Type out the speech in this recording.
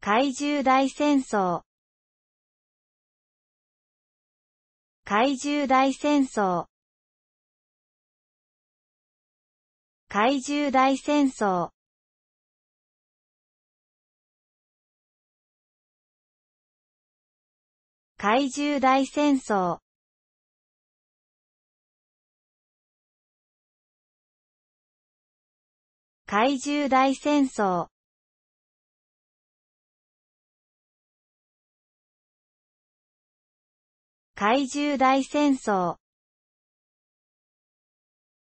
怪獣大戦争怪獣大戦争怪獣大戦争怪獣大戦争怪獣大戦争怪獣大戦争